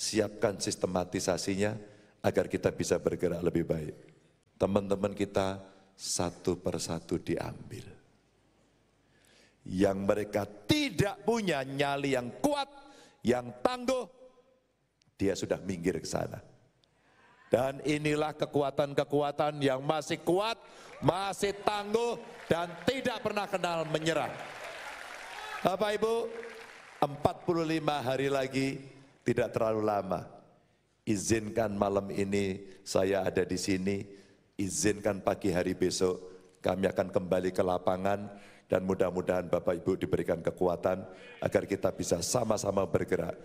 siapkan sistematisasinya agar kita bisa bergerak lebih baik. Teman-teman kita satu persatu diambil. Yang mereka tidak punya nyali yang kuat, yang tangguh, dia sudah minggir ke sana. Dan inilah kekuatan-kekuatan yang masih kuat, masih tangguh, dan tidak pernah kenal menyerah. Bapak Ibu, 45 hari lagi tidak terlalu lama. Izinkan malam ini saya ada di sini, izinkan pagi hari besok kami akan kembali ke lapangan dan mudah-mudahan Bapak Ibu diberikan kekuatan agar kita bisa sama-sama bergerak